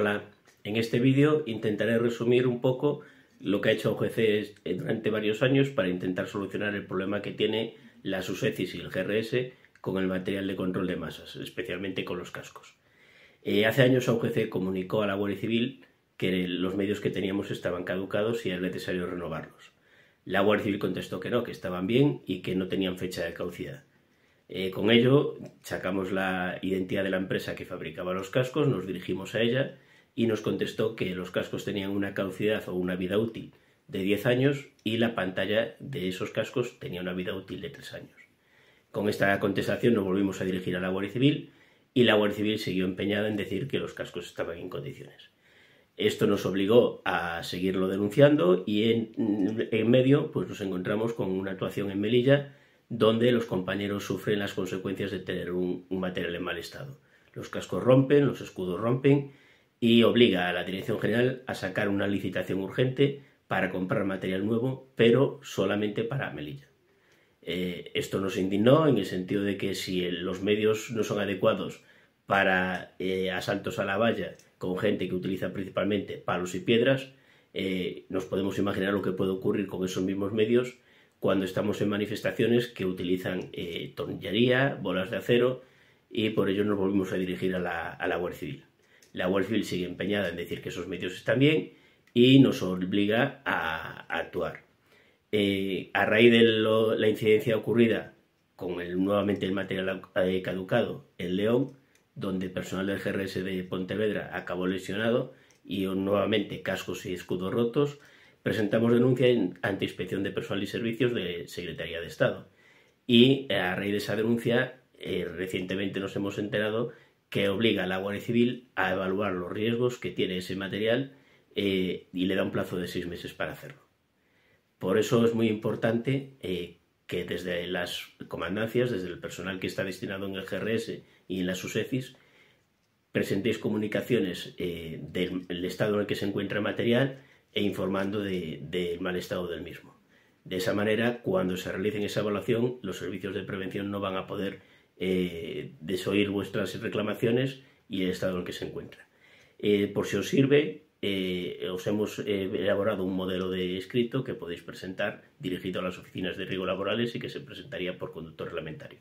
Hola, en este vídeo intentaré resumir un poco lo que ha hecho OGC e durante varios años para intentar solucionar el problema que tiene la SUSECIS y el GRS con el material de control de masas, especialmente con los cascos. Eh, hace años AUGC e comunicó a la Guardia Civil que los medios que teníamos estaban caducados y era necesario renovarlos. La Guardia Civil contestó que no, que estaban bien y que no tenían fecha de caducidad. Eh, con ello sacamos la identidad de la empresa que fabricaba los cascos, nos dirigimos a ella y nos contestó que los cascos tenían una caducidad o una vida útil de 10 años y la pantalla de esos cascos tenía una vida útil de 3 años. Con esta contestación nos volvimos a dirigir a la Guardia Civil y la Guardia Civil siguió empeñada en decir que los cascos estaban en condiciones. Esto nos obligó a seguirlo denunciando y en, en medio pues nos encontramos con una actuación en Melilla donde los compañeros sufren las consecuencias de tener un, material en mal estado. Los cascos rompen, los escudos rompen y obliga a la Dirección General a sacar una licitación urgente para comprar material nuevo, pero solamente para Melilla. Eh, esto nos indignó en el sentido de que si los medios no son adecuados para eh, asaltos a la valla con gente que utiliza principalmente palos y piedras, eh, nos podemos imaginar lo que puede ocurrir con esos mismos medios cuando estamos en manifestaciones que utilizan eh, tornillería, bolas de acero y por ello nos volvimos a dirigir a la, a la Guardia Civil. La Guardia Civil sigue empeñada en decir que esos medios están bien y nos obliga a, actuar. Eh, a raíz de la incidencia ocurrida con nuevamente el material eh, caducado en León, donde el personal del GRS de Pontevedra acabó lesionado y nuevamente cascos y escudos rotos, presentamos denuncia ante Inspección de Personal y Servicios de Secretaría de Estado. Y eh, a raíz de esa denuncia, eh, recientemente nos hemos enterado que obliga a la Guardia Civil a evaluar los riesgos que tiene ese material eh, y le da un plazo de seis meses para hacerlo. Por eso es muy importante que desde las comandancias, desde el personal que está destinado en el GRS y en las SUSECIS, presentéis comunicaciones del estado en el que se encuentra el material e informando del mal estado del mismo. De esa manera, cuando se realicen esa evaluación, los servicios de prevención no van a poder eh, desoír vuestras reclamaciones y el estado en el que se encuentra. Eh, por si os sirve, eh, os hemos elaborado un modelo de escrito que podéis presentar dirigido a las oficinas de riesgo laborales y que se presentaría por conductor reglamentario.